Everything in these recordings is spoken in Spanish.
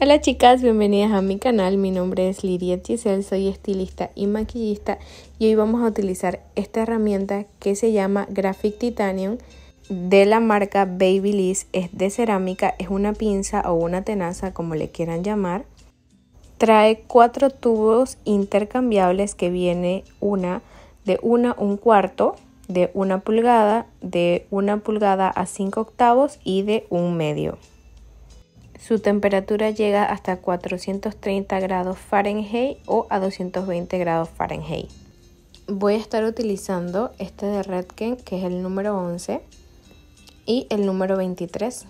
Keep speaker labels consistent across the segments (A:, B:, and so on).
A: Hola chicas, bienvenidas a mi canal. Mi nombre es Lidia Giselle, soy estilista y maquillista y hoy vamos a utilizar esta herramienta que se llama Graphic Titanium de la marca Baby Babyliss. Es de cerámica, es una pinza o una tenaza como le quieran llamar. Trae cuatro tubos intercambiables que viene una de una un cuarto, de una pulgada, de una pulgada a cinco octavos y de un medio. Su temperatura llega hasta 430 grados Fahrenheit o a 220 grados Fahrenheit. Voy a estar utilizando este de Redken, que es el número 11, y el número 23.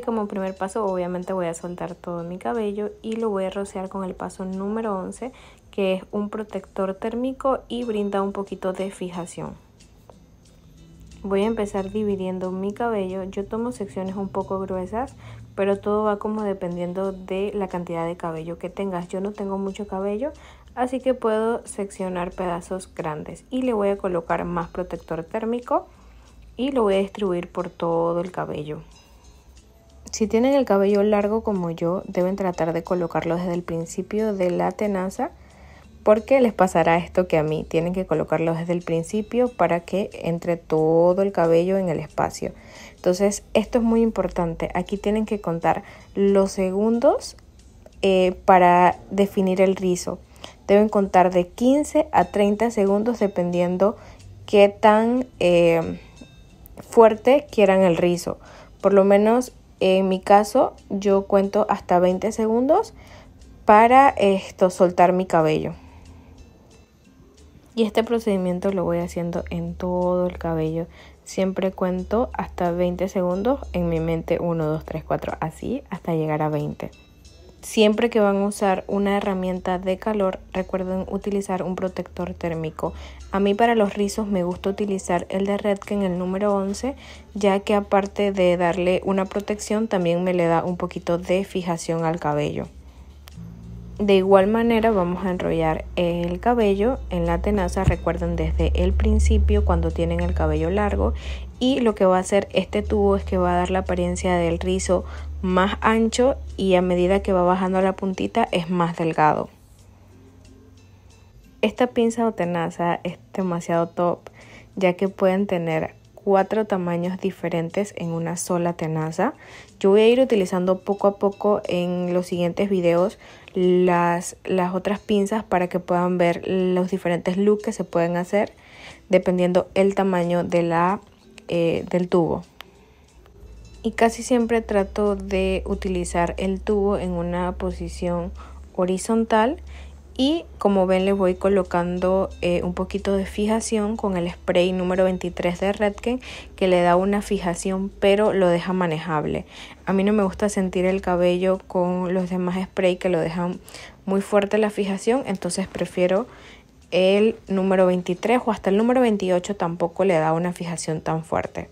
A: como primer paso obviamente voy a soltar todo mi cabello y lo voy a rociar con el paso número 11 que es un protector térmico y brinda un poquito de fijación. Voy a empezar dividiendo mi cabello, yo tomo secciones un poco gruesas pero todo va como dependiendo de la cantidad de cabello que tengas. Yo no tengo mucho cabello, así que puedo seccionar pedazos grandes y le voy a colocar más protector térmico y lo voy a distribuir por todo el cabello. Si tienen el cabello largo como yo, deben tratar de colocarlo desde el principio de la tenaza porque les pasará esto que a mí. Tienen que colocarlo desde el principio para que entre todo el cabello en el espacio. Entonces, esto es muy importante. Aquí tienen que contar los segundos eh, para definir el rizo. Deben contar de 15 a 30 segundos dependiendo qué tan eh, fuerte quieran el rizo. Por lo menos en mi caso, yo cuento hasta 20 segundos para esto soltar mi cabello. Y este procedimiento lo voy haciendo en todo el cabello. Siempre cuento hasta 20 segundos en mi mente 1, 2, 3, 4, así hasta llegar a 20. Siempre que van a usar una herramienta de calor, recuerden utilizar un protector térmico. A mí para los rizos me gusta utilizar el de Redken, el número 11, ya que aparte de darle una protección, también me le da un poquito de fijación al cabello. De igual manera vamos a enrollar el cabello en la tenaza, recuerden desde el principio cuando tienen el cabello largo y lo que va a hacer este tubo es que va a dar la apariencia del rizo más ancho y a medida que va bajando la puntita es más delgado. Esta pinza o tenaza es demasiado top ya que pueden tener cuatro tamaños diferentes en una sola tenaza. Yo voy a ir utilizando poco a poco en los siguientes videos las, las otras pinzas para que puedan ver los diferentes looks que se pueden hacer dependiendo el tamaño de la eh, del tubo. Y casi siempre trato de utilizar el tubo en una posición horizontal y como ven le voy colocando eh, un poquito de fijación con el spray número 23 de Redken que le da una fijación pero lo deja manejable. A mí no me gusta sentir el cabello con los demás spray que lo dejan muy fuerte la fijación entonces prefiero el número 23 o hasta el número 28 tampoco le da una fijación tan fuerte.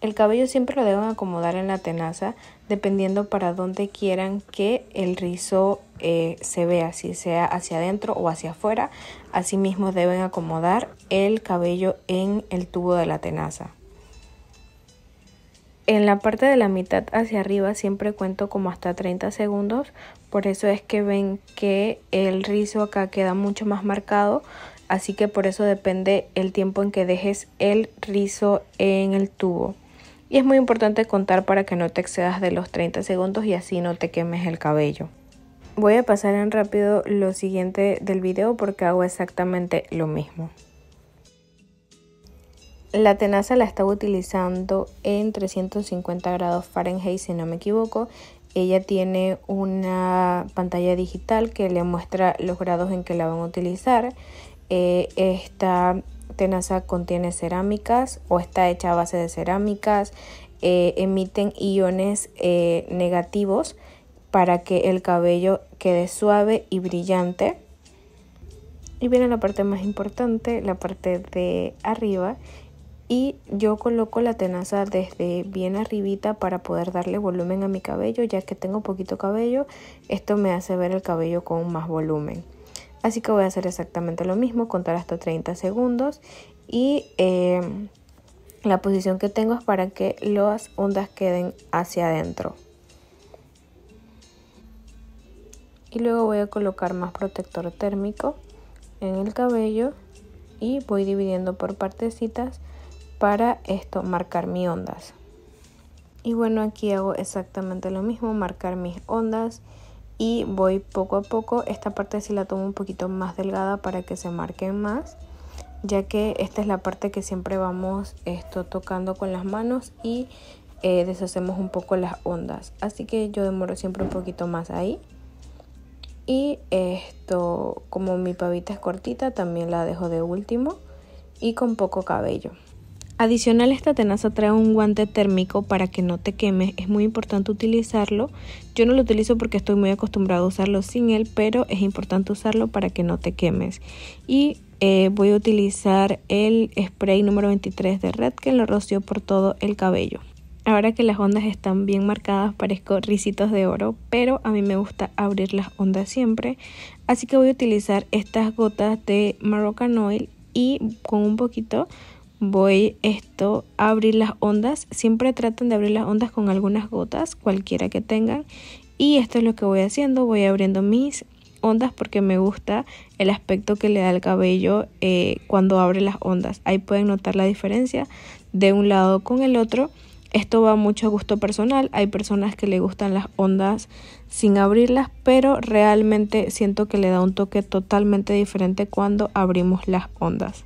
A: El cabello siempre lo deben acomodar en la tenaza dependiendo para dónde quieran que el rizo eh, se vea, si sea hacia adentro o hacia afuera. Asimismo deben acomodar el cabello en el tubo de la tenaza. En la parte de la mitad hacia arriba siempre cuento como hasta 30 segundos, por eso es que ven que el rizo acá queda mucho más marcado, así que por eso depende el tiempo en que dejes el rizo en el tubo. Y es muy importante contar para que no te excedas de los 30 segundos y así no te quemes el cabello. Voy a pasar en rápido lo siguiente del video porque hago exactamente lo mismo. La tenaza la estaba utilizando en 350 grados Fahrenheit, si no me equivoco. Ella tiene una pantalla digital que le muestra los grados en que la van a utilizar. Eh, esta tenaza contiene cerámicas o está hecha a base de cerámicas. Eh, emiten iones eh, negativos para que el cabello quede suave y brillante. Y viene la parte más importante, la parte de arriba, y yo coloco la tenaza desde bien arribita para poder darle volumen a mi cabello ya que tengo poquito cabello esto me hace ver el cabello con más volumen así que voy a hacer exactamente lo mismo contar hasta 30 segundos y eh, la posición que tengo es para que las ondas queden hacia adentro y luego voy a colocar más protector térmico en el cabello y voy dividiendo por partecitas para esto marcar mis ondas y bueno aquí hago exactamente lo mismo marcar mis ondas y voy poco a poco esta parte sí la tomo un poquito más delgada para que se marquen más ya que esta es la parte que siempre vamos esto tocando con las manos y eh, deshacemos un poco las ondas así que yo demoro siempre un poquito más ahí y esto como mi pavita es cortita también la dejo de último y con poco cabello Adicional esta tenaza trae un guante térmico para que no te quemes, es muy importante utilizarlo. Yo no lo utilizo porque estoy muy acostumbrado a usarlo sin él, pero es importante usarlo para que no te quemes. Y eh, voy a utilizar el spray número 23 de Red que lo roció por todo el cabello. Ahora que las ondas están bien marcadas parezco risitos de oro, pero a mí me gusta abrir las ondas siempre. Así que voy a utilizar estas gotas de Moroccan Oil y con un poquito voy esto a abrir las ondas. Siempre traten de abrir las ondas con algunas gotas, cualquiera que tengan. Y esto es lo que voy haciendo, voy abriendo mis ondas porque me gusta el aspecto que le da el cabello eh, cuando abre las ondas. Ahí pueden notar la diferencia de un lado con el otro. Esto va mucho a gusto personal. Hay personas que le gustan las ondas sin abrirlas, pero realmente siento que le da un toque totalmente diferente cuando abrimos las ondas.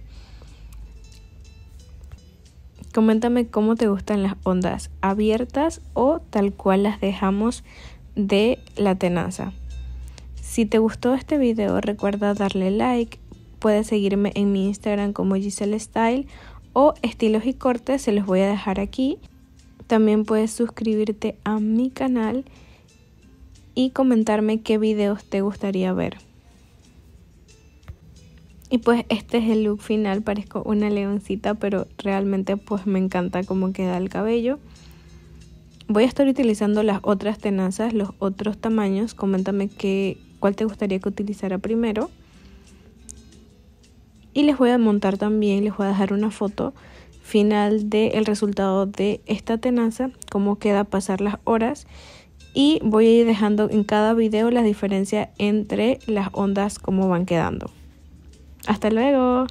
A: Coméntame cómo te gustan las ondas, abiertas o tal cual las dejamos de la tenaza. Si te gustó este video, recuerda darle like. Puedes seguirme en mi Instagram como Giselle Style o Estilos y Cortes, se los voy a dejar aquí. También puedes suscribirte a mi canal y comentarme qué videos te gustaría ver. Y pues este es el look final, parezco una leoncita, pero realmente pues me encanta cómo queda el cabello. Voy a estar utilizando las otras tenazas, los otros tamaños. Coméntame qué, cuál te gustaría que utilizara primero. Y les voy a montar también, les voy a dejar una foto final del resultado de esta tenaza, cómo queda pasar las horas. Y voy a ir dejando en cada video la diferencia entre las ondas, cómo van quedando. Hasta luego.